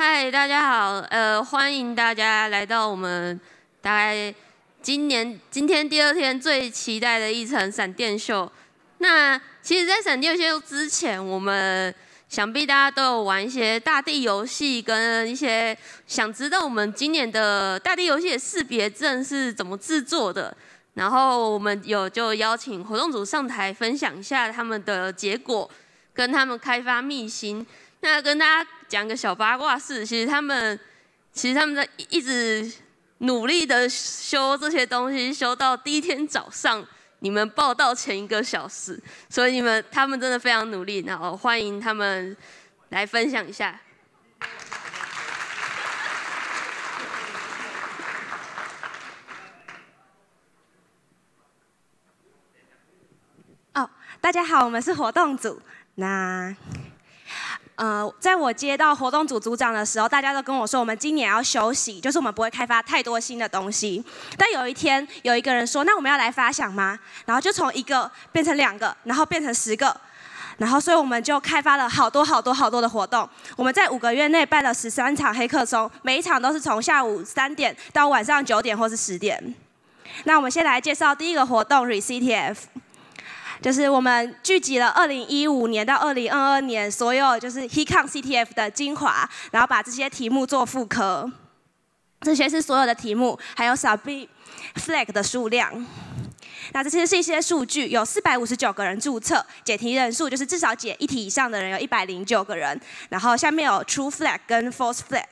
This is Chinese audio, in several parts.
嗨，大家好，呃，欢迎大家来到我们大概今年今天第二天最期待的一场闪电秀。那其实，在闪电秀之前，我们想必大家都有玩一些大地游戏，跟一些想知道我们今年的大地游戏的识别证是怎么制作的。然后我们有就邀请活动组上台分享一下他们的结果，跟他们开发秘辛。那跟大家。讲个小八卦事，其实他们，其实他们在一直努力的修这些东西，修到第一天早上你们报道前一个小时，所以你们他们真的非常努力，然后欢迎他们来分享一下。哦，大家好，我们是活动组，那。呃，在我接到活动组组长的时候，大家都跟我说，我们今年要休息，就是我们不会开发太多新的东西。但有一天，有一个人说：“那我们要来发想吗？”然后就从一个变成两个，然后变成十个，然后所以我们就开发了好多好多好多的活动。我们在五个月内办了十三场黑客松，每一场都是从下午三点到晚上九点或是十点。那我们先来介绍第一个活动 r e c t f 就是我们聚集了2015年到2022年所有就是 Hecon CTF 的精华，然后把这些题目做复刻。这些是所有的题目，还有小 B flag 的数量。那这些是一些数据，有459个人注册，解题人数就是至少解一题以上的人有109个人，然后下面有 True flag 跟 False flag。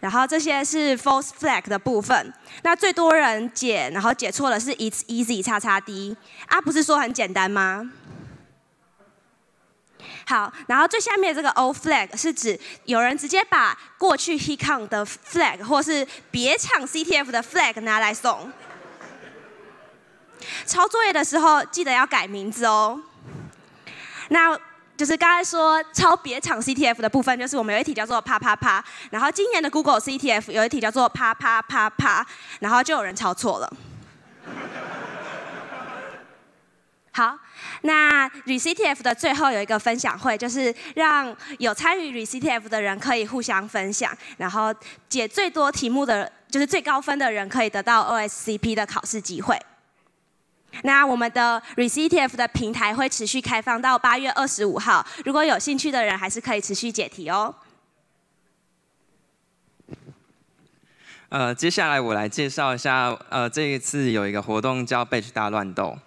然后这些是 false flag 的部分，那最多人解，然后解错了是 it's easy 叉叉 d 啊，不是说很简单吗？好，然后最下面这个 old flag 是指有人直接把过去 he come 的 flag 或是别抢 CTF 的 flag 拿来送，抄作业的时候记得要改名字哦。那就是刚才说抄别厂 CTF 的部分，就是我们有一题叫做“啪啪啪”，然后今年的 Google CTF 有一题叫做“啪啪啪啪”，然后就有人抄错了。好，那 ReCTF 的最后有一个分享会，就是让有参与 ReCTF 的人可以互相分享，然后解最多题目的就是最高分的人可以得到 OSCP 的考试机会。那我们的 r e CTF 的平台会持续开放到八月二十五号，如果有兴趣的人，还是可以持续解题哦。呃，接下来我来介绍一下，呃，这一次有一个活动叫 b a t c h 大乱斗”。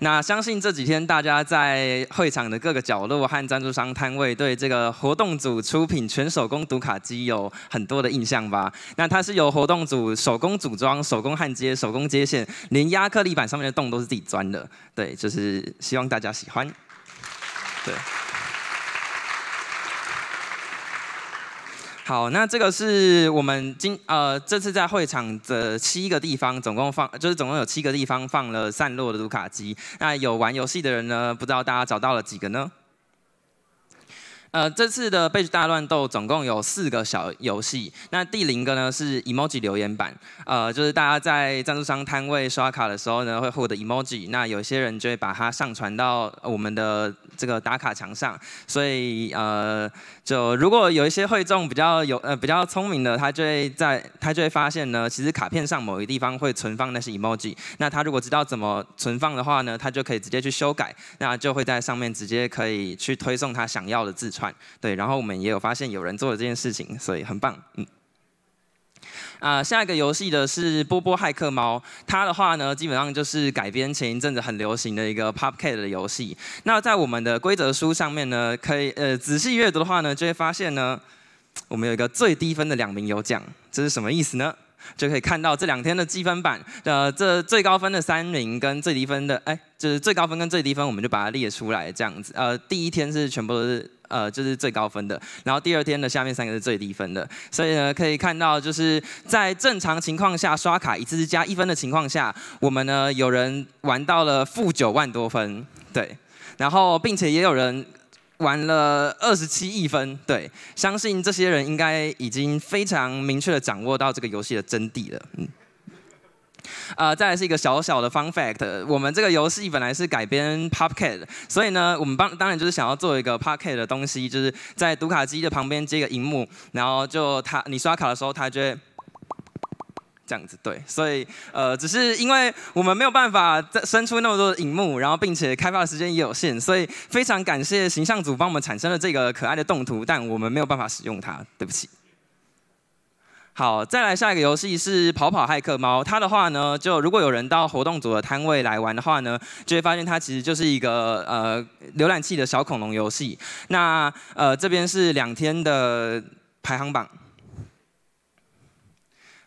那相信这几天大家在会场的各个角落和赞助商摊位，对这个活动组出品全手工读卡机有很多的印象吧？那它是由活动组手工组装、手工焊接、手工接线，连压克力板上面的洞都是自己钻的。对，就是希望大家喜欢。对。好，那这个是我们今呃这次在会场的七个地方，总共放就是总共有七个地方放了散落的读卡机。那有玩游戏的人呢，不知道大家找到了几个呢？呃，这次的 b a 大乱斗总共有四个小游戏。那第零个呢是 Emoji 留言板，呃，就是大家在赞助商摊位刷卡的时候呢，会获得 Emoji。那有些人就会把它上传到我们的这个打卡墙上。所以，呃，就如果有一些会中比较有呃比较聪明的，他就会在他就会发现呢，其实卡片上某个地方会存放那些 Emoji。那他如果知道怎么存放的话呢，他就可以直接去修改，那就会在上面直接可以去推送他想要的字。团对，然后我们也有发现有人做了这件事情，所以很棒。嗯，啊，下一个游戏的是波波骇客猫，它的话呢，基本上就是改编前一阵子很流行的一个 Popcat 的游戏。那在我们的规则书上面呢，可以呃仔细阅读的话呢，就会发现呢，我们有一个最低分的两名有奖，这是什么意思呢？就可以看到这两天的积分版，呃，这最高分的三名跟最低分的，哎，就是最高分跟最低分，我们就把它列出来这样子。呃，第一天是全部都是。呃，就是最高分的，然后第二天的下面三个是最低分的，所以呢，可以看到就是在正常情况下刷卡一次是加一分的情况下，我们呢有人玩到了负九万多分，对，然后并且也有人玩了二十七亿分，对，相信这些人应该已经非常明确的掌握到这个游戏的真谛了，嗯。呃，再来是一个小小的 fun fact。我们这个游戏本来是改编 pop c a r 所以呢，我们当当然就是想要做一个 pop card 的东西，就是在读卡机的旁边接个荧幕，然后就它你刷卡的时候，它就会这样子对。所以呃，只是因为我们没有办法再伸出那么多的荧幕，然后并且开发的时间也有限，所以非常感谢形象组帮我们产生了这个可爱的动图，但我们没有办法使用它，对不起。好，再来下一个游戏是跑跑骇客猫。它的话呢，就如果有人到活动组的摊位来玩的话呢，就会发现它其实就是一个呃浏览器的小恐龙游戏。那呃这边是两天的排行榜。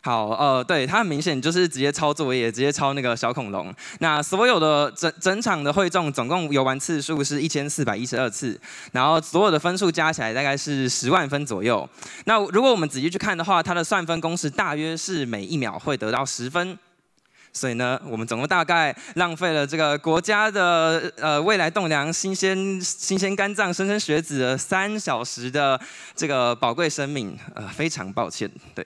好，呃，对，他很明显就是直接抄作业，直接抄那个小恐龙。那所有的整整场的会众总共游玩次数是一千四百一十二次，然后所有的分数加起来大概是十万分左右。那如果我们仔细去看的话，它的算分公式大约是每一秒会得到十分。所以呢，我们总共大概浪费了这个国家的呃未来栋梁、新鲜新鲜肝脏、莘莘学子的三小时的这个宝贵生命，呃，非常抱歉，对。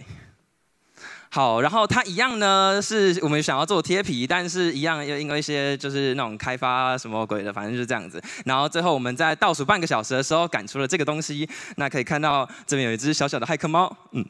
好，然后它一样呢，是我们想要做贴皮，但是一样又因为一些就是那种开发什么鬼的，反正就是这样子。然后最后我们在倒数半个小时的时候赶出了这个东西。那可以看到这边有一只小小的骇客猫，嗯。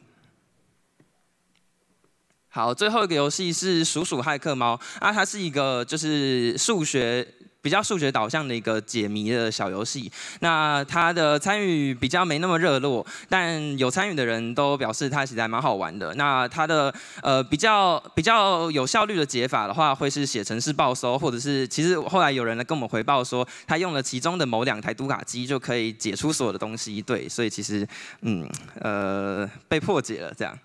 好，最后一个游戏是鼠鼠骇客猫啊，它是一个就是数学。比较数学导向的一个解谜的小游戏，那它的参与比较没那么热络，但有参与的人都表示它其实还蛮好玩的。那它的呃比较比较有效率的解法的话，会是写程式报收，或者是其实后来有人来跟我们回报说，他用了其中的某两台读卡机就可以解出所有的东西，对，所以其实嗯呃被破解了这样。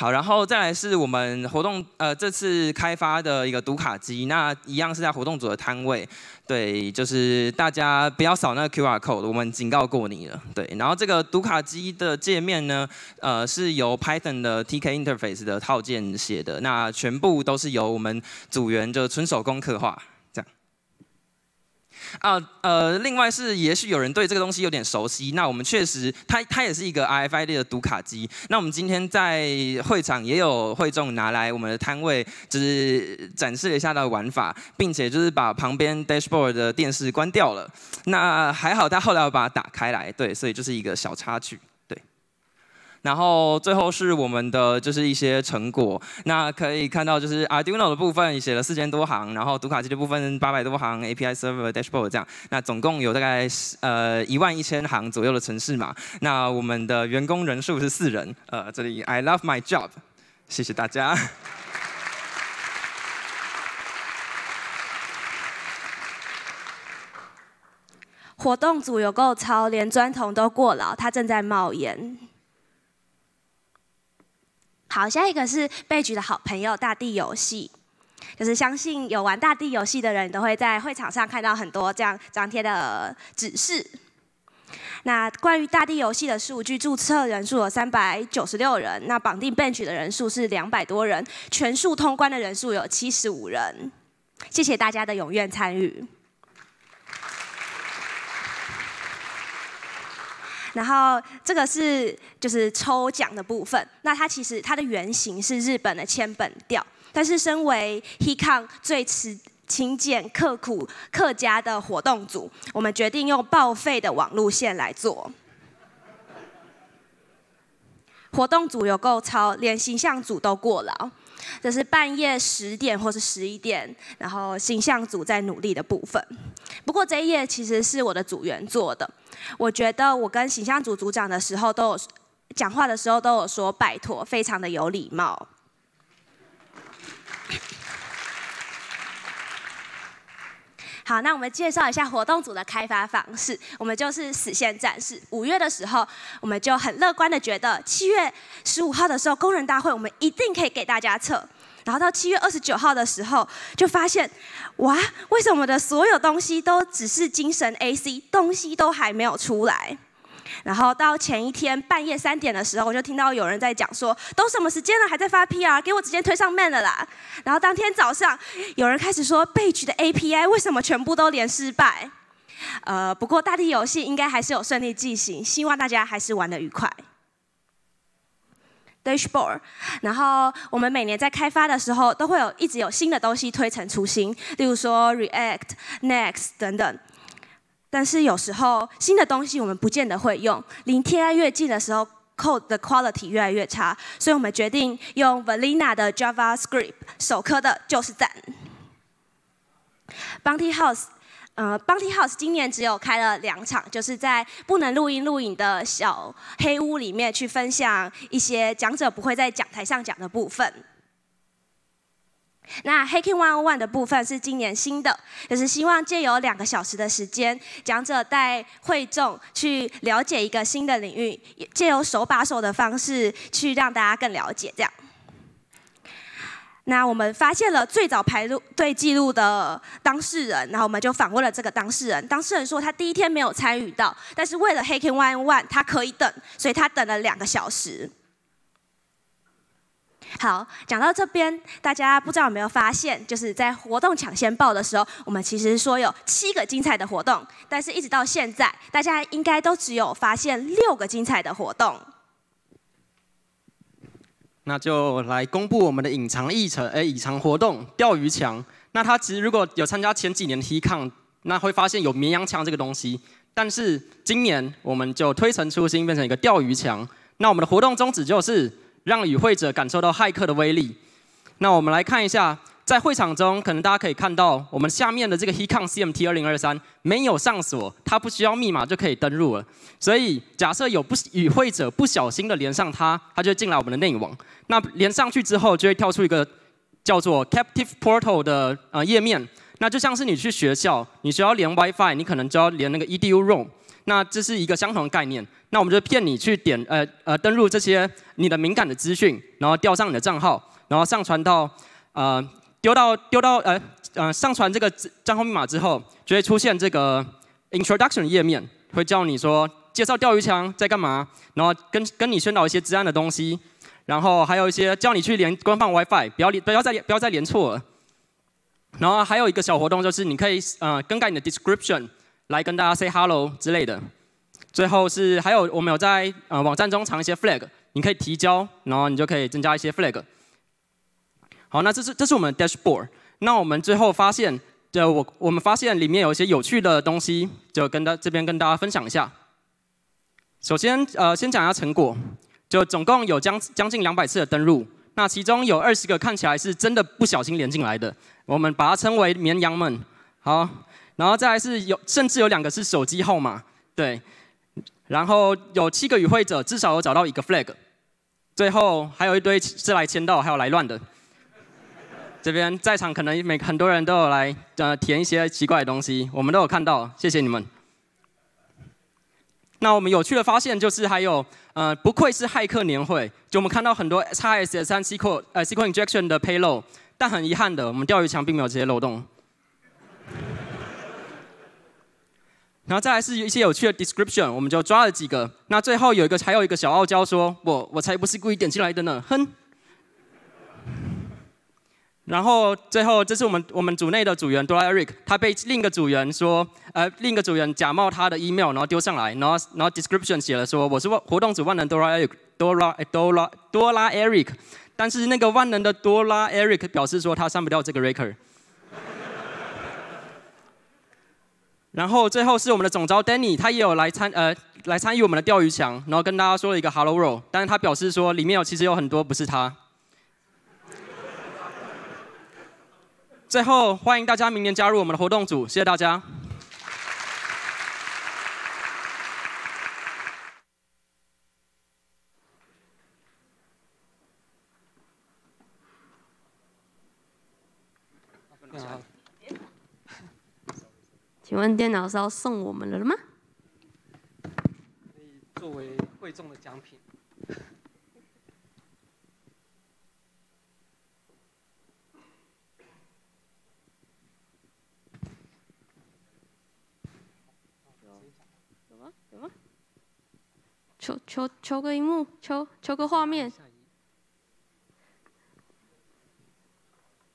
好，然后再来是我们活动，呃，这次开发的一个读卡机，那一样是在活动组的摊位，对，就是大家不要扫那个 QR code，我们警告过你了，对。然后这个读卡机的界面呢，呃，是由 Python 的 Tk interface 的套件写的，那全部都是由我们组员就纯手工刻画。啊，呃，另外是，也许有人对这个东西有点熟悉。那我们确实，它它也是一个 RFID 的读卡机。那我们今天在会场也有会众拿来我们的摊位，就是展示一下它的玩法，并且就是把旁边 dashboard 的电视关掉了。那还好，他后来我把它打开来，对，所以就是一个小插曲。然后最后是我们的就是一些成果，那可以看到就是 Arduino 的部分写了四千多行，然后读卡机的部分八百多行，API server dashboard 这样，那总共有大概呃一万一千行左右的程式嘛。那我们的员工人数是四人，呃，这里 I love my job，谢谢大家。活动组有够超，连砖头都过劳，它正在冒烟。好，下一个是被局的好朋友大地游戏，就是相信有玩大地游戏的人都会在会场上看到很多这样张贴的指示。那关于大地游戏的数据，注册人数有三百九十六人，那绑定被局的人数是两百多人，全数通关的人数有七十五人。谢谢大家的踊跃参与。然后这个是就是抽奖的部分。那它其实它的原型是日本的千本调，但是身为 HeCon 最持勤俭刻苦客家的活动组，我们决定用报废的网路线来做。活动组有够超，连形象组都过劳。这是半夜十点或是十一点，然后形象组在努力的部分。不过这一页其实是我的组员做的。我觉得我跟形象组组长的时候都有讲话的时候都有说拜托，非常的有礼貌。好，那我们介绍一下活动组的开发方式。我们就是死线展示。五月的时候，我们就很乐观的觉得，七月十五号的时候工人大会，我们一定可以给大家测。然后到七月二十九号的时候，就发现，哇，为什么我的所有东西都只是精神 AC，东西都还没有出来。然后到前一天半夜三点的时候，我就听到有人在讲说，都什么时间了，还在发 PR，给我直接推上 man 了啦。然后当天早上，有人开始说被局的 API 为什么全部都连失败？呃，不过大地游戏，应该还是有顺利进行，希望大家还是玩的愉快。Dashboard，然后我们每年在开发的时候，都会有一直有新的东西推陈出新，例如说 React、Next 等等。但是有时候新的东西我们不见得会用，离天越近的时候，code 的 quality 越来越差，所以我们决定用 Valina 的 JavaScript。首科的就是赞。Bounty House，呃，Bounty House 今年只有开了两场，就是在不能录音录影的小黑屋里面去分享一些讲者不会在讲台上讲的部分。那 Hacking One One 的部分是今年新的，也是希望借由两个小时的时间，讲者带会众去了解一个新的领域，借由手把手的方式去让大家更了解。这样，那我们发现了最早排对记录的当事人，然后我们就访问了这个当事人。当事人说他第一天没有参与到，但是为了 Hacking One One，他可以等，所以他等了两个小时。好，讲到这边，大家不知道有没有发现，就是在活动抢先报的时候，我们其实说有七个精彩的活动，但是一直到现在，大家应该都只有发现六个精彩的活动。那就来公布我们的隐藏议程，哎，隐藏活动——钓鱼墙。那他其实如果有参加前几年的 TCon，那会发现有绵羊墙这个东西，但是今年我们就推陈出新，变成一个钓鱼墙。那我们的活动宗旨就是。让与会者感受到骇客的威力。那我们来看一下，在会场中，可能大家可以看到，我们下面的这个 Hecon CMT 2023没有上锁，它不需要密码就可以登录了。所以，假设有不与会者不小心的连上它，它就进来我们的内网。那连上去之后，就会跳出一个叫做 Captive Portal 的呃页面。那就像是你去学校，你需要连 WiFi，你可能就要连那个 EDU r o o m 那这是一个相同的概念，那我们就骗你去点呃呃登录这些你的敏感的资讯，然后调上你的账号，然后上传到呃丢到丢到呃呃上传这个账号密码之后，就会出现这个 introduction 页面，会叫你说介绍钓鱼枪在干嘛，然后跟跟你宣导一些治安的东西，然后还有一些叫你去连官方 WiFi，不要连不要再不要再连错了，然后还有一个小活动就是你可以呃更改你的 description。来跟大家 say hello 之类的，最后是还有我们有在呃网站中藏一些 flag，你可以提交，然后你就可以增加一些 flag。好，那这是这是我们 dashboard。那我们最后发现，就我我们发现里面有一些有趣的东西，就跟大这边跟大家分享一下。首先呃先讲一下成果，就总共有将将近两百次的登录，那其中有二十个看起来是真的不小心连进来的，我们把它称为绵羊们。好。然后再来是有，甚至有两个是手机号码，对。然后有七个与会者至少有找到一个 flag。最后还有一堆是来签到，还有来乱的。这边在场可能每很多人都有来呃填一些奇怪的东西，我们都有看到，谢谢你们。那我们有趣的发现就是还有呃不愧是骇客年会，就我们看到很多 x S S 三七扣呃 SQL injection 的 Payload，但很遗憾的，我们钓鱼墙并没有这些漏洞。然后再来是有一些有趣的 description，我们就抓了几个。那最后有一个，还有一个小傲娇说：“我我才不是故意点进来的呢！”哼。然后最后，这是我们我们组内的组员 d o r Eric，他被另一个组员说，呃，另一个组员假冒他的 email，然后丢上来，然后然后 description 写了说：“我是活动组万能 Dora Dora Dora Dora Eric。”但是那个万能的 Dora Eric 表示说他删不掉这个 Riker。然后最后是我们的总招 Danny，他也有来参呃来参与我们的钓鱼墙，然后跟大家说了一个 Hello World，但是他表示说里面有其实有很多不是他。最后欢迎大家明年加入我们的活动组，谢谢大家。问电脑是要送我们了吗？作为贵重的奖品，求求求个荧幕，求求个画面。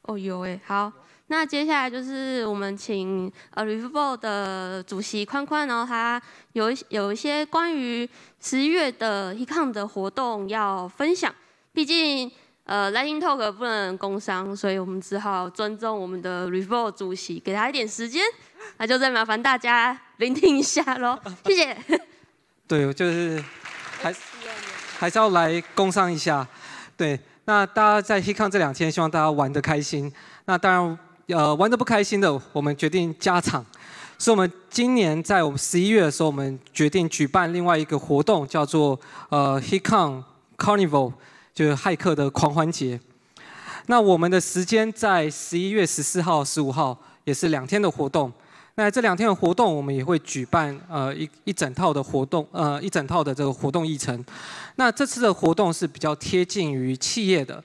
哦，有哎，好。那接下来就是我们请呃 Revo i v 的主席宽宽，然后他有有一些关于十一月的 h e c o n 的活动要分享。毕竟呃 Lighting Talk 不能工商，所以我们只好尊重我们的 Revo 主席，给他一点时间。那就再麻烦大家聆听一下喽，谢谢。对，就是还是还是要来工商一下。对，那大家在 h e c o n 这两天，希望大家玩得开心。那当然。呃，玩的不开心的，我们决定加场，所以我们今年在我们十一月的时候，我们决定举办另外一个活动，叫做呃 h a c n Carnival，就是骇客的狂欢节。那我们的时间在十一月十四号、十五号，也是两天的活动。那这两天的活动，我们也会举办呃一一整套的活动，呃一整套的这个活动议程。那这次的活动是比较贴近于企业的。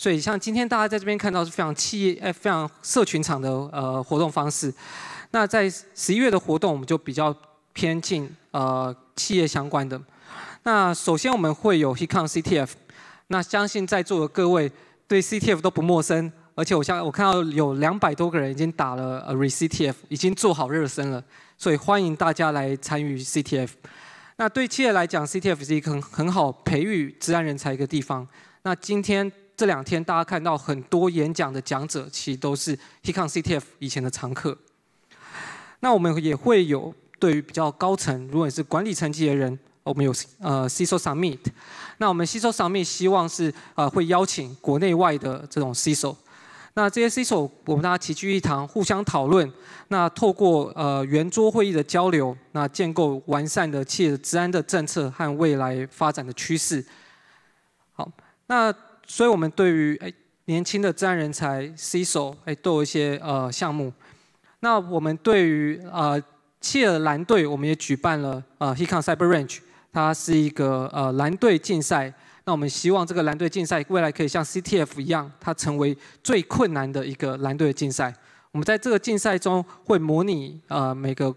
所以像今天大家在这边看到是非常企业、非常社群场的呃活动方式，那在十一月的活动我们就比较偏近呃企业相关的。那首先我们会有 Hikon CTF，那相信在座的各位对 CTF 都不陌生，而且我现我看到有两百多个人已经打了 Re CTF，已经做好热身了，所以欢迎大家来参与 CTF。那对企业来讲，CTF 是一个很很好培育治安人才一个地方。那今天。这两天大家看到很多演讲的讲者，其实都是 Hikon CTF 以前的常客。那我们也会有对于比较高层，如果你是管理层级的人，我们有呃 CISO Summit。那我们 CISO Summit 希望是呃会邀请国内外的这种 CISO。那这些 CISO 我们大家齐聚一堂，互相讨论。那透过呃圆桌会议的交流，那建构完善的企业的治安的政策和未来发展的趋势。好，那。所以我们对于哎年轻的治安人才 C 手哎都有一些呃项目，那我们对于呃切尔蓝队我们也举办了呃 Hikon Cyber Range，它是一个呃蓝队竞赛。那我们希望这个蓝队竞赛未来可以像 CTF 一样，它成为最困难的一个蓝队的竞赛。我们在这个竞赛中会模拟呃每个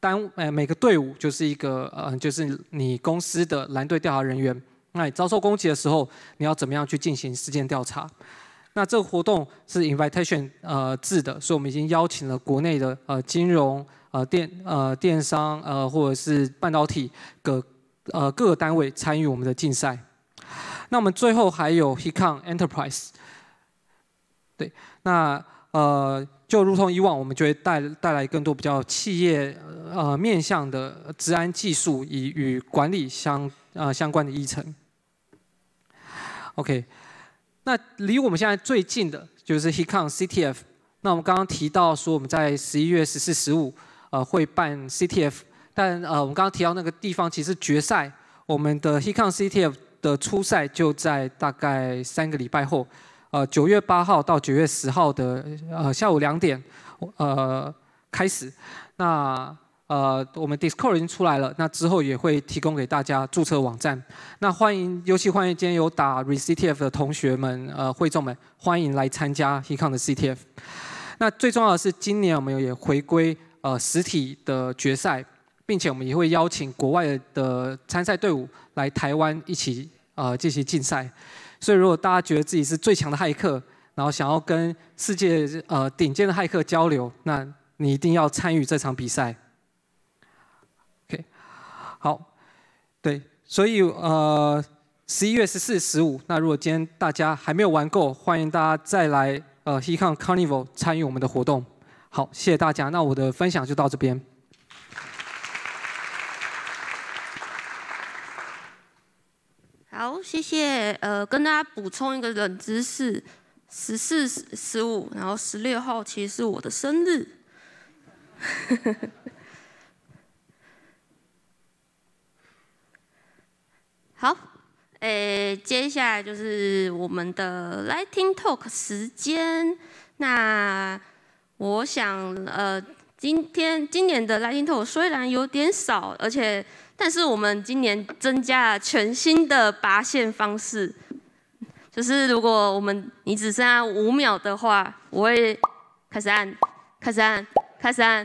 单呃每个队伍就是一个呃就是你公司的蓝队调查人员。那遭受攻击的时候，你要怎么样去进行事件调查？那这个活动是 invitation 呃制的，所以我们已经邀请了国内的呃金融、呃电、呃电商、呃或者是半导体各呃各个单位参与我们的竞赛。那我们最后还有 Hikon Enterprise。对，那呃就如同以往，我们就会带带来更多比较企业呃面向的治安技术以与管理相呃相关的议程。OK，那离我们现在最近的就是 Hikon CTF。那我们刚刚提到说我们在十一月十四、十五，呃，会办 CTF。但呃，我们刚刚提到那个地方其实决赛，我们的 Hikon CTF 的初赛就在大概三个礼拜后，呃，九月八号到九月十号的呃下午两点，呃开始。那呃，我们 Discord 已经出来了，那之后也会提供给大家注册网站。那欢迎，尤其欢迎今天有打 Re CTF 的同学们、呃，会众们，欢迎来参加 Hecon 的 CTF。那最重要的是，今年我们也回归呃实体的决赛，并且我们也会邀请国外的参赛队伍来台湾一起呃进行竞赛。所以，如果大家觉得自己是最强的骇客，然后想要跟世界呃顶尖的骇客交流，那你一定要参与这场比赛。好，对，所以呃，十一月十四、十五，那如果今天大家还没有玩够，欢迎大家再来呃，h e Carnival 参与我们的活动。好，谢谢大家，那我的分享就到这边。好，谢谢，呃，跟大家补充一个冷知识，十四、十五，然后十六号其实是我的生日。好，诶，接下来就是我们的 lighting talk 时间。那我想，呃，今天今年的 lighting talk 虽然有点少，而且，但是我们今年增加了全新的拔线方式，就是如果我们你只剩下五秒的话，我会开始按，开始按，开始按，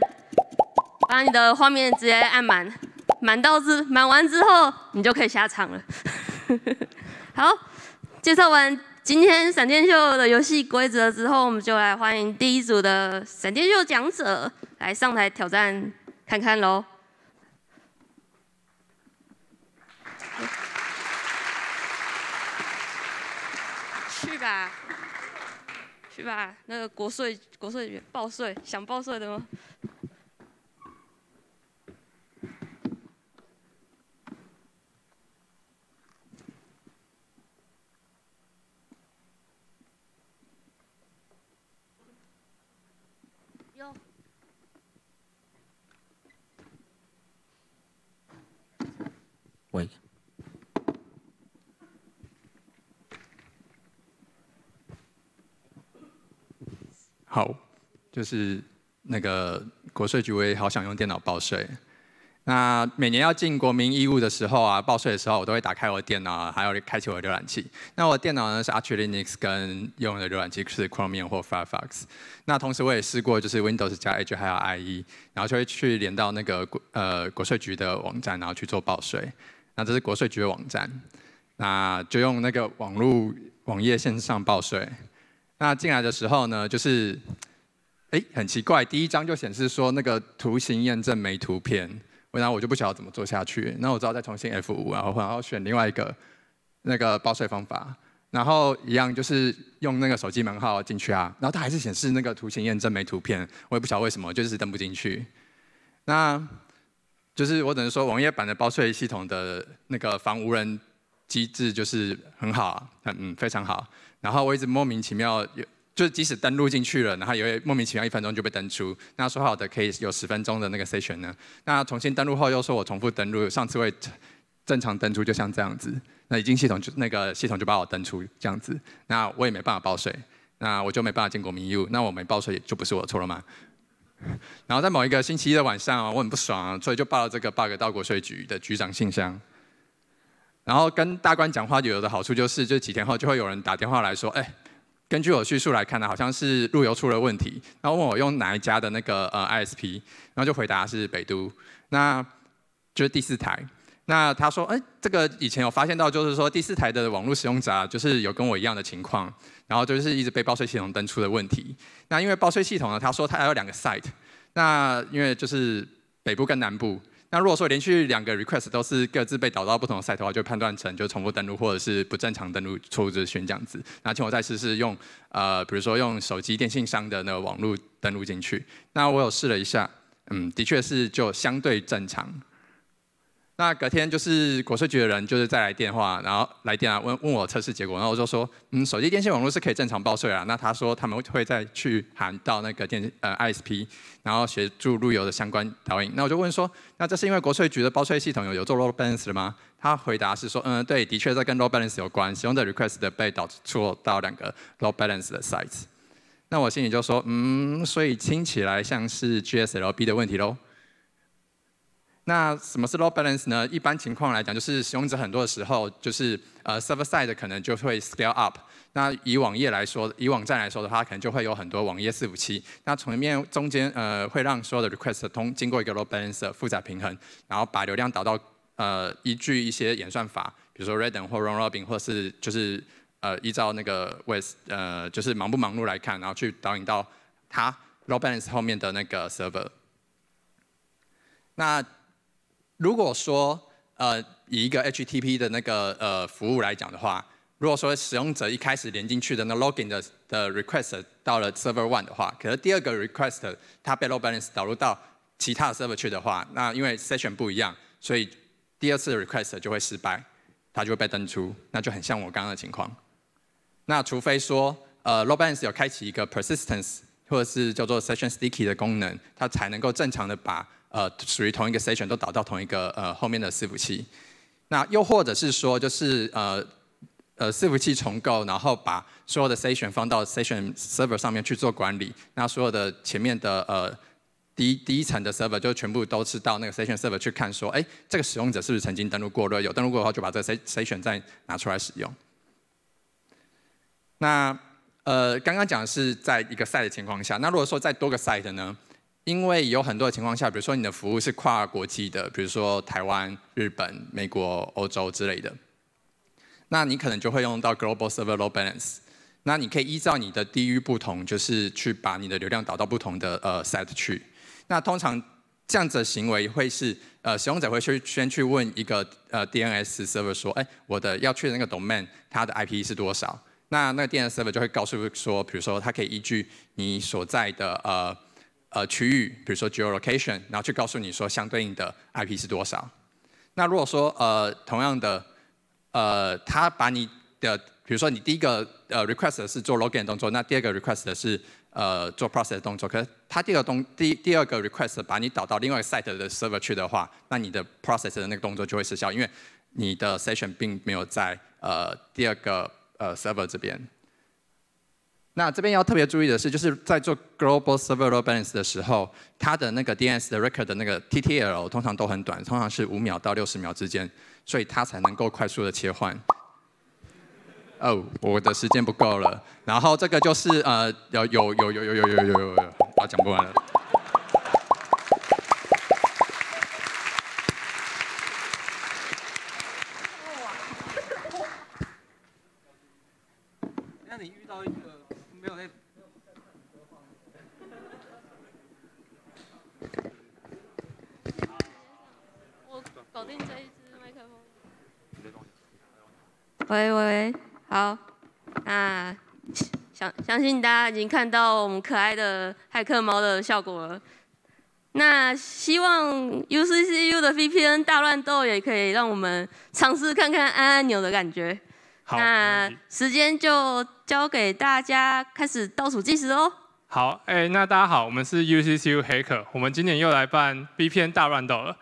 把你的画面直接按满。满到之满完之后，你就可以下场了。好，介绍完今天闪电秀的游戏规则之后，我们就来欢迎第一组的闪电秀讲者来上台挑战看看喽。去吧，去吧，那个国税国税报税，想报税的吗？喂。好，就是那个国税局，我也好想用电脑报税。那每年要进国民义务的时候啊，报税的时候，我都会打开我的电脑，还有开启我的浏览器。那我的电脑呢是 Arch Linux，跟用的浏览器是 c h r o m i u m 或 Firefox。那同时我也试过，就是 Windows 加 Edge 还有 IE，然后就会去连到那个呃国税局的网站，然后去做报税。那这是国税局的网站，那就用那个网络网页线上报税。那进来的时候呢，就是，哎，很奇怪，第一张就显示说那个图形验证没图片，然后我就不晓得怎么做下去。那我知道再重新 F 五，然后然后选另外一个那个报税方法，然后一样就是用那个手机门号进去啊，然后它还是显示那个图形验证没图片，我也不晓得为什么，就是登不进去。那。就是我只能说，网页版的包税系统的那个防无人机制就是很好，很嗯非常好。然后我一直莫名其妙，就即使登录进去了，然后也会莫名其妙一分钟就被登出。那说好的可以有十分钟的那个 session 呢？那重新登录后又说我重复登录，上次会正常登出，就像这样子。那已经系统就那个系统就把我登出这样子，那我也没办法报税，那我就没办法进国民务，那我没报税就不是我错了吗？然后在某一个星期一的晚上，我很不爽，所以就报了这个 bug 到国税局的局长信箱。然后跟大官讲话有的好处，就是就几天后就会有人打电话来说，哎，根据我叙述来看呢，好像是路由出了问题。然后问我用哪一家的那个呃 ISP，然后就回答是北都，那就是第四台。那他说，哎，这个以前有发现到，就是说第四台的网络使用者啊、就是有跟我一样的情况，然后就是一直被报税系统登出的问题。那因为报税系统呢，他说它有两个 site，那因为就是北部跟南部。那如果说连续两个 request 都是各自被导到不同的 site 的话，就判断成就重复登录或者是不正常登录、错误的这样子。那请我再试试用呃，比如说用手机电信商的那个网络登录进去。那我有试了一下，嗯，的确是就相对正常。那隔天就是国税局的人就是再来电话，然后来电啊问问我测试结果，然后我就说，嗯，手机电信网络是可以正常报税啊。那他说他们会再去喊到那个电呃 ISP，然后协助路由的相关导引。那我就问说，那这是因为国税局的报税系统有有做 load balance 的吗？他回答是说，嗯，对，的确在跟 load balance 有关使用的 request 的背导出到两个 load balance 的 site。那我心里就说，嗯，所以听起来像是 GSLB 的问题喽。那什么是 load balance 呢？一般情况来讲，就是使用者很多的时候，就是呃 server side 可能就会 scale up。那以网页来说，以网站来说的话，可能就会有很多网页伺服器。那从面中间呃会让所有的 request 通经过一个 load balance 负载平衡，然后把流量导到呃依据一些演算法，比如说 r a d o m 或 round robin 或是就是呃依照那个 w s t 呃就是忙不忙碌来看，然后去导引到它 load balance 后面的那个 server。那如果说呃以一个 HTTP 的那个呃服务来讲的话，如果说使用者一开始连进去的那 login 的的 request 到了 server one 的话，可是第二个 request 它被 l l a b a l a n c e 导入到其他 server 去的话，那因为 session 不一样，所以第二次 request 就会失败，它就会被登出，那就很像我刚刚的情况。那除非说呃 b a l b a l a n c e 有开启一个 p e r s i s t e n c e 或者是叫做 session sticky 的功能，它才能够正常的把呃，属于同一个 session 都导到同一个呃后面的伺服器，那又或者是说，就是呃呃伺服器重构，然后把所有的 session 放到 session server 上面去做管理，那所有的前面的呃第一第一层的 server 就全部都是到那个 session server 去看说，哎，这个使用者是不是曾经登录过果有登录过的话，就把这个 s 选 session 再拿出来使用。那呃，刚刚讲的是在一个 site 的情况下，那如果说在多个 site 呢？因为有很多的情况下，比如说你的服务是跨国际的，比如说台湾、日本、美国、欧洲之类的，那你可能就会用到 global server balance。那你可以依照你的地域不同，就是去把你的流量导到不同的呃 site 去。那通常这样子的行为会是呃，使用者会去先去问一个呃 DNS server 说，哎，我的要的那个 domain 它的 IP 是多少？那那个 DNS server 就会告诉说，比如说它可以依据你所在的呃。呃，区域，比如说 geo location，然后去告诉你说相对应的 IP 是多少。那如果说呃，同样的，呃，他把你的，比如说你第一个呃 request 是做 login 动作，那第二个 request 是呃做 process 动作，可是他第二个动第第二个 request 把你导到另外一个 site 的 server 去的话，那你的 process 的那个动作就会失效，因为你的 session 并没有在呃第二个呃 server 这边。那这边要特别注意的是，就是在做 global server balance 的时候，它的那个 DNS 的 record 的那个 TTL 通常都很短，通常是五秒到六十秒之间，所以它才能够快速的切换。哦，我的时间不够了，然后这个就是呃，有有有有有有有有有，我讲不完了。大家已经看到我们可爱的骇客猫的效果了。那希望 UCCU 的 VPN 大乱斗也可以让我们尝试看看按按钮的感觉。好，那时间就交给大家开始倒数计时哦。好，哎，那大家好，我们是 UCCU 黑客，我们今年又来办 VPN 大乱斗了。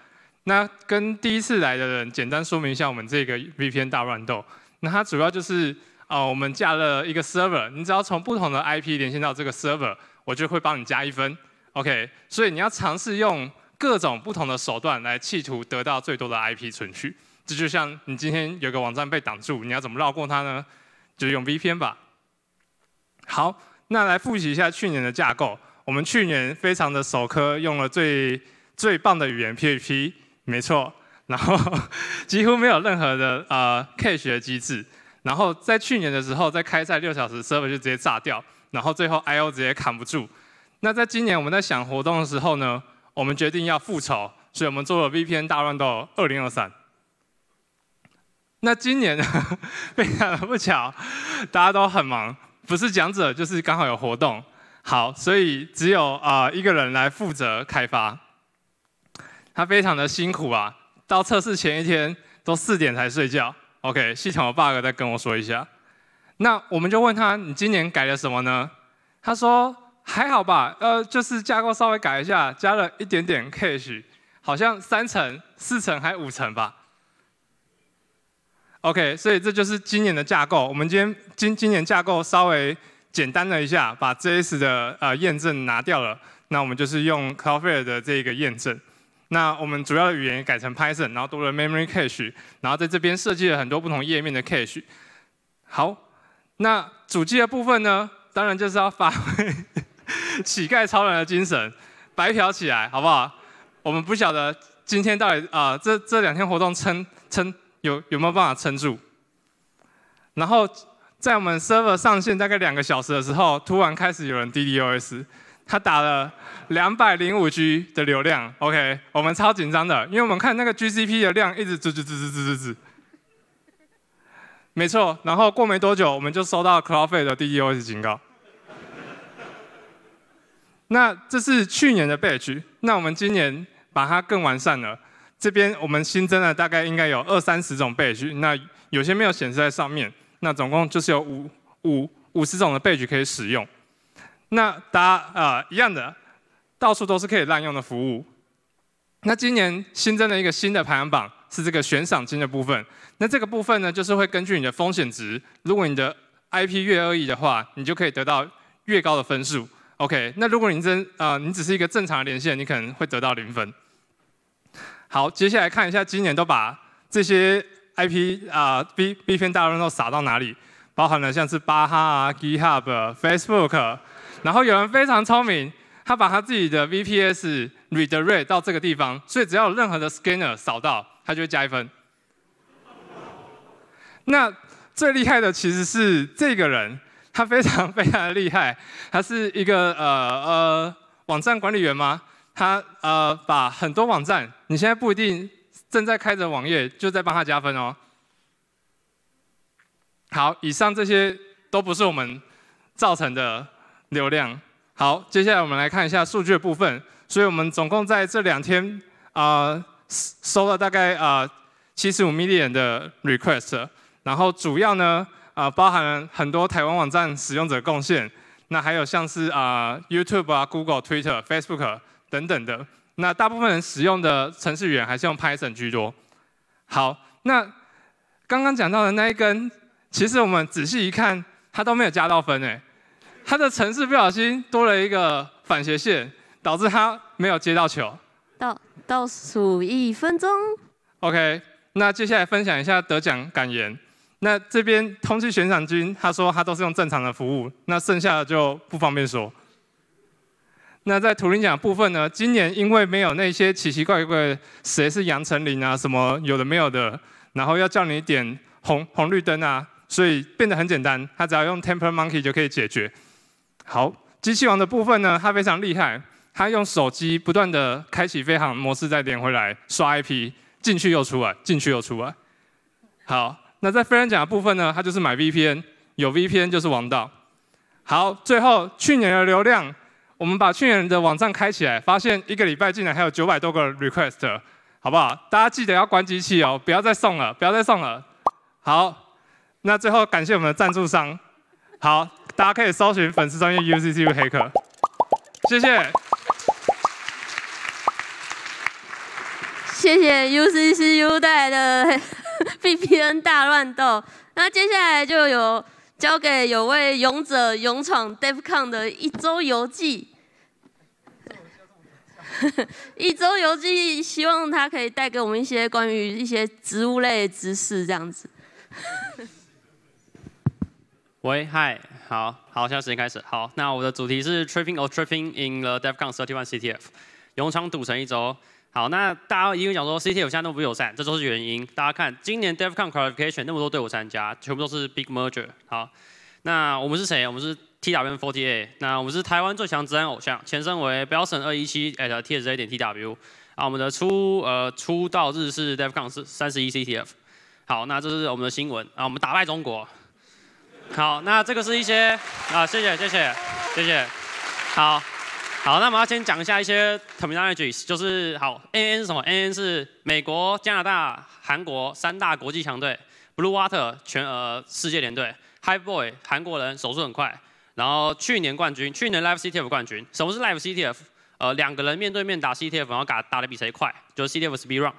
那跟第一次来的人简单说明一下我们这个 VPN 大乱斗。那它主要就是。啊，我们架了一个 server，你只要从不同的 IP 连线到这个 server，我就会帮你加一分，OK。所以你要尝试用各种不同的手段来企图得到最多的 IP 存取。这就像你今天有个网站被挡住，你要怎么绕过它呢？就用 VPN 吧。好，那来复习一下去年的架构。我们去年非常的首科用了最最棒的语言 PHP，没错，然后 几乎没有任何的呃 cache 的机制。然后在去年的时候，在开赛六小时，server 就直接炸掉，然后最后 IO 直接扛不住。那在今年我们在想活动的时候呢，我们决定要复仇，所以我们做了 VPN 大乱斗2023。那今年呢，非常的不巧，大家都很忙，不是讲者就是刚好有活动。好，所以只有啊一个人来负责开发，他非常的辛苦啊，到测试前一天都四点才睡觉。OK，系统的 bug，再跟我说一下。那我们就问他，你今年改了什么呢？他说还好吧，呃，就是架构稍微改一下，加了一点点 cache，好像三层、四层还五层吧。OK，所以这就是今年的架构。我们今天今今年架构稍微简单了一下，把 JS 的呃验证拿掉了，那我们就是用 Cloudflare 的这个验证。那我们主要的语言改成 Python，然后多了 Memory Cache，然后在这边设计了很多不同页面的 Cache。好，那主机的部分呢，当然就是要发挥 乞丐超人的精神，白嫖起来好不好？我们不晓得今天到底啊这这两天活动撑撑有有没有办法撑住。然后在我们 Server 上线大概两个小时的时候，突然开始有人 DDOS。他打了两百零五 G 的流量，OK，我们超紧张的，因为我们看那个 GCP 的量一直滋滋滋滋滋滋滋，没错，然后过没多久我们就收到 Cloud 费的 DDoS 警告。那这是去年的 b a g e 那我们今年把它更完善了，这边我们新增了大概应该有二三十种 b a g e 那有些没有显示在上面，那总共就是有五五五十种的 b a g e 可以使用。那大家啊一样的，到处都是可以滥用的服务。那今年新增了一个新的排行榜，是这个悬赏金的部分。那这个部分呢，就是会根据你的风险值，如果你的 IP 越恶意的话，你就可以得到越高的分数。OK，那如果你真啊，你只是一个正常的连线，你可能会得到零分。好，接下来看一下今年都把这些 IP 啊，B B 篇大乱斗撒到哪里，包含了像是巴哈啊、GitHub、Facebook。然后有人非常聪明，他把他自己的 VPS redirect 到这个地方，所以只要有任何的 scanner 扫到，他就会加一分。那最厉害的其实是这个人，他非常非常的厉害，他是一个呃呃网站管理员吗？他呃把很多网站，你现在不一定正在开着网页，就在帮他加分哦。好，以上这些都不是我们造成的。流量好，接下来我们来看一下数据的部分。所以我们总共在这两天啊收了大概啊七十五 million 的 request，然后主要呢啊包含很多台湾网站使用者贡献，那还有像是啊 YouTube 啊 Google、Twitter、Facebook 等等的。那大部分人使用的程序员还是用 Python 居多。好，那刚刚讲到的那一根，其实我们仔细一看，它都没有加到分诶。他的城市不小心多了一个反斜线，导致他没有接到球。倒倒数一分钟。OK，那接下来分享一下得奖感言。那这边通气悬赏军他说他都是用正常的服务，那剩下的就不方便说。那在图灵奖部分呢，今年因为没有那些奇奇怪怪谁是杨丞琳啊什么有的没有的，然后要叫你点红红绿灯啊，所以变得很简单，他只要用 t e m p e r Monkey 就可以解决。好，机器王的部分呢，他非常厉害，他用手机不断的开启飞航模式，再连回来刷 IP，进去又出来，进去又出来。好，那在飞人奖的部分呢，他就是买 VPN，有 VPN 就是王道。好，最后去年的流量，我们把去年的网站开起来，发现一个礼拜竟然还有九百多个 request，好不好？大家记得要关机器哦，不要再送了，不要再送了。好，那最后感谢我们的赞助商，好。大家可以搜寻粉丝商业 UCCU 骗客，谢谢。谢谢 UCCU 带来的 BPN 大乱斗。那接下来就有交给有位勇者勇闯 d e v CON 的一周游记。一周游记，希望他可以带给我们一些关于一些植物类知识这样子。喂，嗨。好好，现在时间开始。好，那我的主题是 Tripping or Tripping in the DEF CON 31 CTF，勇闯赌城一周。好，那大家因为讲说 CTF 现在都不友善，这都是原因。大家看今年 DEF CON Qualification 那么多队伍参加，全部都是 Big Merge。r 好，那我们是谁？我们是 TWN48。那我们是台湾最强直男偶像，前身为 b e l s o n 217 at tsj. 点 tw。啊，我们的出呃出道日是 DEF CON 是三十一 CTF。好，那这是我们的新闻啊，我们打败中国。好，那这个是一些啊，谢谢谢谢谢谢，好，好，那我们要先讲一下一些 terminologies，就是好，AN 是什么？AN 是美国、加拿大、韩国三大国际强队，Blue Water 全呃世界联队，High Boy 韩国人手速很快，然后去年冠军，去年 Live CTF 冠军，什么是 Live CTF？呃，两个人面对面打 CTF，然后打打的比谁快，就是 CTF Speed Run。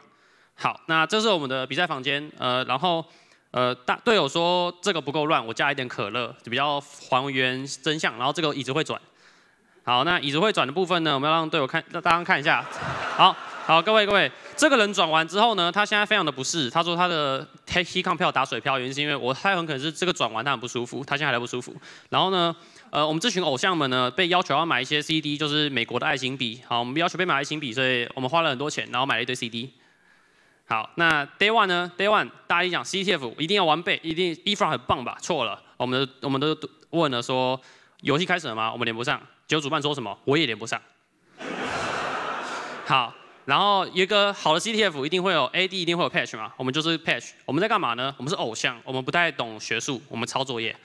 好，那这是我们的比赛房间，呃，然后。呃，大队友说这个不够乱，我加一点可乐就比较还原真相。然后这个椅子会转，好，那椅子会转的部分呢，我们要让队友看，让大家看一下。好好，各位各位，这个人转完之后呢，他现在非常的不适，他说他的 take 黑黑抗票打水漂，原因是因为我太很可能是这个转完他很不舒服，他现在还在不舒服。然后呢，呃，我们这群偶像们呢，被要求要买一些 CD，就是美国的爱心笔。好，我们要求被买爱心笔，所以我们花了很多钱，然后买了一堆 CD。好，那 day one 呢？day one 大家一讲 CTF 一定要完备，一定 e f r n 很棒吧？错了，我们我们都问了说，游戏开始了吗？我们连不上。九主办说什么？我也连不上。好，然后一个好的 CTF 一定会有 AD，一定会有 patch 吗？我们就是 patch。我们在干嘛呢？我们是偶像，我们不太懂学术，我们抄作业，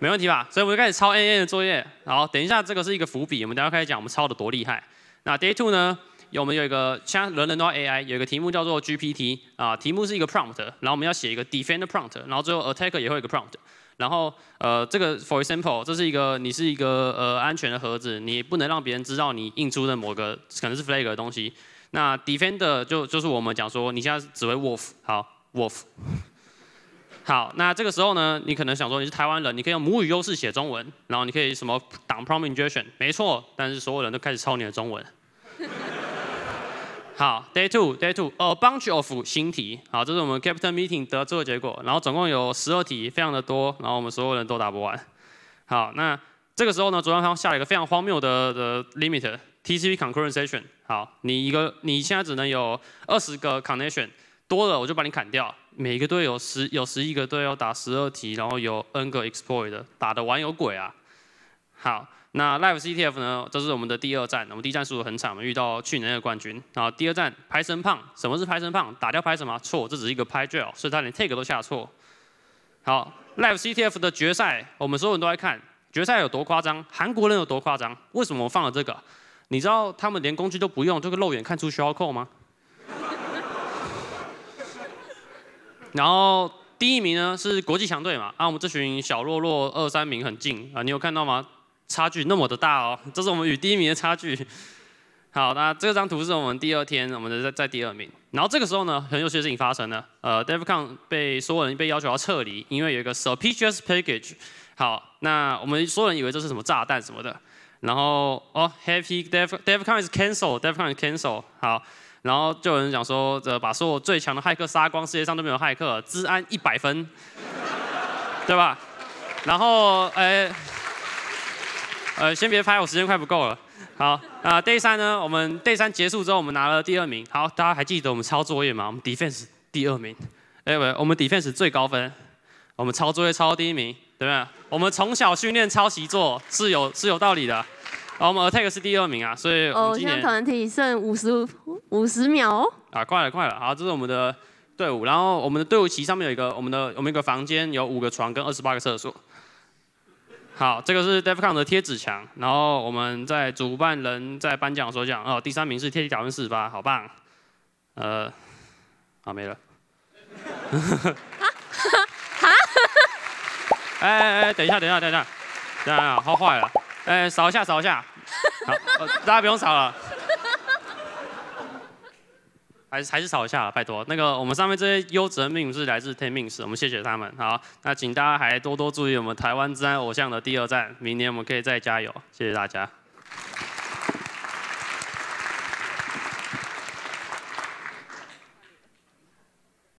没问题吧？所以我们就开始抄 NN 的作业。好，等一下这个是一个伏笔，我们等下开始讲我们抄的多厉害。那 day two 呢？有我们有一个，现在人人都要 AI，有一个题目叫做 GPT 啊，题目是一个 prompt，然后我们要写一个 defender prompt，然后最后 attacker 也会有一个 prompt，然后呃这个 for example，这是一个你是一个呃安全的盒子，你不能让别人知道你印出的某个可能是 flag 的东西，那 defender 就就是我们讲说，你现在只会 wolf，好 wolf，好，那这个时候呢，你可能想说你是台湾人，你可以用母语优势写中文，然后你可以什么挡 prompt injection，没错，但是所有人都开始抄你的中文。好，Day two，Day two，a bunch of 新题。好，这是我们 Captain meeting 得出的结果。然后总共有十二题，非常的多。然后我们所有人都答不完。好，那这个时候呢，昨天方下了一个非常荒谬的的 limit，TCP concurrency session。好，你一个，你现在只能有二十个 connection，多了我就把你砍掉。每一个队有十有十一个队要打十二题，然后有 n 个 exploit 的，打得完有鬼啊！好。那 Live CTF 呢？这是我们的第二站。我们第一站输得很惨，我们遇到去年的冠军。然后第二站，拍身胖。什么是拍身胖？打掉拍什么？错，这只是一个拍 drill，所以他连 take 都下错。好，Live CTF 的决赛，我们所有人都在看决赛有多夸张，韩国人有多夸张？为什么我放了这个？你知道他们连工具都不用，就会肉眼看出 s h 扣 o 吗？然后第一名呢是国际强队嘛，啊，我们这群小弱弱二三名很近啊，你有看到吗？差距那么的大哦，这是我们与第一名的差距。好，那这张图是我们第二天，我们的在在第二名。然后这个时候呢，很有趣的事情发生了。呃 d e v c o n 被所有人被要求要撤离，因为有一个 Suspicious Package。好，那我们所有人以为这是什么炸弹什么的。然后哦，Happy d e v d e c o n is Cancel d e v c o n Cancel。好，然后就有人讲说，把所有最强的骇客杀光，世界上都没有骇客，治安一百分，对吧？然后哎。呃，先别拍，我时间快不够了。好，啊，day 三呢？我们 day 三结束之后，我们拿了第二名。好，大家还记得我们抄作业吗？我们 defense 第二名。哎喂，我们 defense 最高分，我们抄作业抄第一名，对不对？我们从小训练抄习作是有是有道理的。后我们 attack 是第二名啊，所以们今天团体剩五十五十秒哦。啊，快了，快了。好，这是我们的队伍，然后我们的队伍旗上面有一个我们的，我们一个房间有五个床跟二十八个厕所。好，这个是 DevCon 的贴纸墙，然后我们在主办人在颁奖所讲，哦，第三名是贴纸得分四十八，好棒，呃，好没了。哈哈哈哈！哎哎哎，等一下，等一下，等一下，等一啊，好坏了，哎，扫一下，扫一下，好，大家不用扫了。还还是吵一下拜托那个我们上面这些优质命是来自天命师，我们谢谢他们。好，那请大家还多多注意我们台湾自然偶像的第二站，明年我们可以再加油，谢谢大家。